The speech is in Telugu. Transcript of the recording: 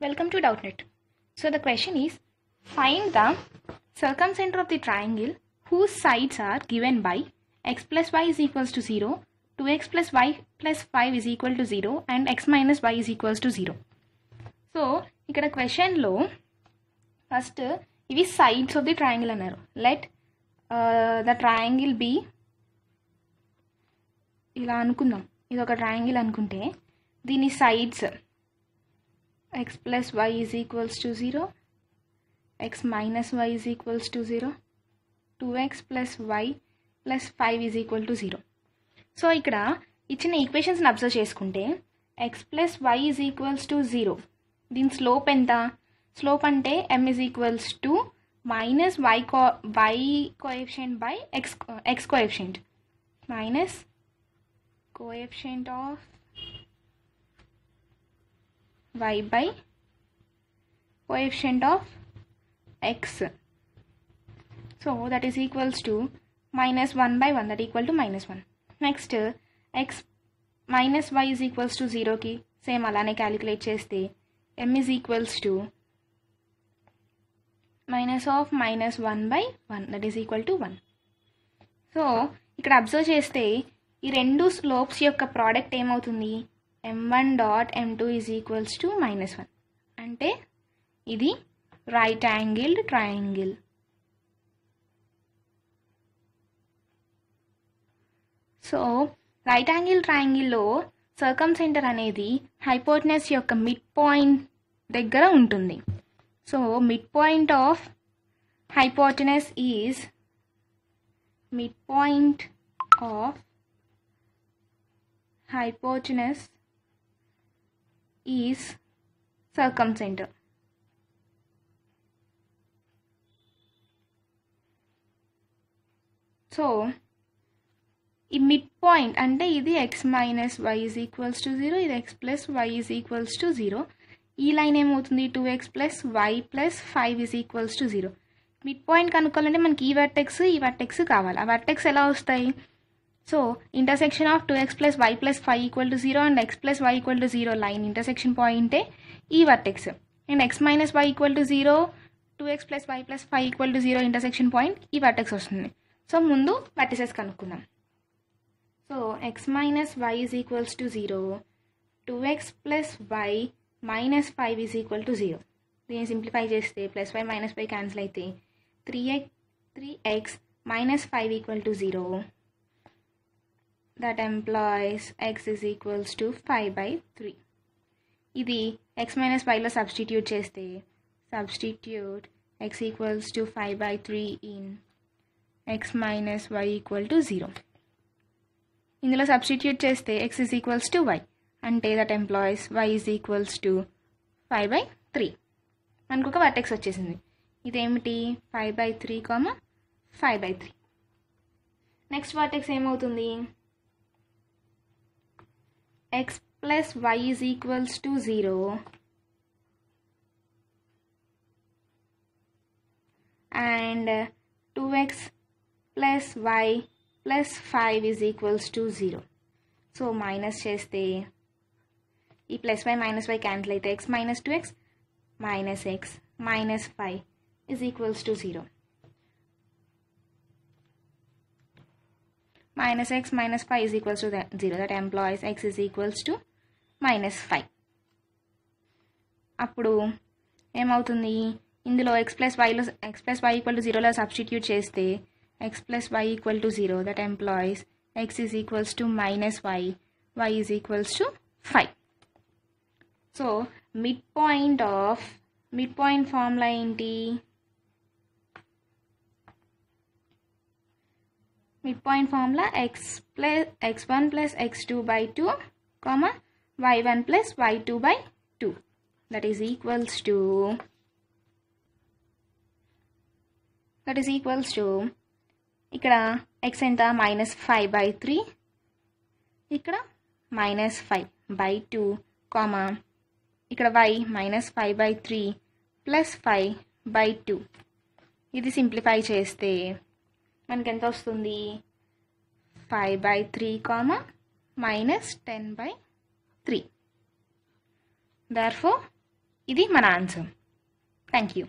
Welcome to Doubtnit. So the question is find the circumcenter of the triangle whose sides are given by x plus y is equals to 0, 2x plus y plus 5 is equal to 0 and x minus y is equals to 0. So ఇక్కడ క్వశ్చన్లో ఫస్ట్ ఇవి సైడ్స్ ఆఫ్ ది ట్రయాంగిల్ అన్నారు లెట్ ద ట్రయాంగిల్ బి ఇలా అనుకుందాం ఇది ఒక ట్రయాంగిల్ అనుకుంటే దీని sides x plus y is equals to 0 x minus y is equals to 0 2x plus y plus five is equal to zero so ఇక్కడ ఇచ్చిన ఈక్వేషన్స్ని అబ్జర్వ్ చేసుకుంటే X plus Y is equals to zero దీని స్లోప్ ఎంత స్లోప్ అంటే M is equals to minus Y co Y coefficient by X X coefficient minus coefficient of Y by coefficient of X so that is equals to minus one by one that equal to minus one next X minus Y is equals to జీరోకి సేమ్ అలానే క్యాలిక్యులేట్ చేస్తే M is equals to minus of minus one by one that is equal to one so ఇక్కడ అబ్జర్వ్ చేస్తే ఈ రెండు స్లోప్స్ యొక్క ప్రోడక్ట్ ఏమవుతుంది dot dot two is equals to minus one అంటే ఇది right angled triangle so right angle ట్రయాంగిల్లో సర్కమ్ సెంటర్ అనేది హైపోర్ట్నెస్ యొక్క మిడ్ పాయింట్ దగ్గర ఉంటుంది so mid point of hypotenuse is mid point of hypotenuse is circumcenter. So ఈ మిడ్ పాయింట్ అంటే ఇది X minus Y is equals to zero ఇది X plus Y is equals to zero ఈ లైన్ ఏమవుతుంది two X plus Y plus five is equals to zero mid point కనుక్కోవాలంటే మనకి ఈ వర్టెక్స్ ఈ వర్టెక్స్ కావాలి ఆ వర్టెక్స్ ఎలా వస్తాయి so intersection of two X plus Y plus five equal to zero and X plus Y equal to zero line intersection point ఈ vertex and X minus Y equal to zero two X plus Y plus five equal to zero intersection point ఈ వర్టెక్స్ వస్తుంది సో ముందు వర్టిసెస్ కనుక్కుందాం so X minus Y is equals to zero two X plus Y minus five is equal to zero దీన్ని సింప్లిఫై చేస్తే plus Y minus five cancel అయితే three X three X minus five equal to zero that implies X is equals to five by three ఇది ఎక్స్ మైనస్ ఫైవ్లో సబ్స్టిట్యూట్ చేస్తే substitute X equals to five by three in X minus Y equal to zero ఇందులో సబ్స్టిట్యూట్ చేస్తే X is equals to Y అంటే that implies Y is equals to five by three మనకు ఒక వర్టెక్స్ వచ్చేసింది ఇదేమిటి five by three comma five by three next vertex ఏమవుతుంది x plus y is equals to 0 and 2x uh, plus y plus 5 is equals to 0. So minus chaste e plus y minus y cancel x minus 2x minus x minus 5 is equals to 0. Minus X minus 5 is equals to zero that that X x equals to minus five అప్పుడు ఏమవుతుంది ఇందులో ఎక్స్ ప్లస్ వైలో X plus Y equal to జీరోలో సబ్స్టిట్యూట్ చేస్తే X plus Y equal to zero that implies X is equals to minus Y Y is equals to five so mid point of mid point formula ఏంటి mid point formula X plus X one plus X two by two comma Y one plus Y two by two that is equals to that is equals to ఇక్కడ ఎక్స్ ఎంత మైనస్ ఫైవ్ బై త్రీ ఇక్కడ minus five by two comma ఇక్కడ Y minus five by three plus five by two ఇది సింప్లిఫై చేస్తే మనకి ఎంత వస్తుంది five by three comma minus ten by three therefore ఇది మన ఆన్సర్ థ్యాంక్ యూ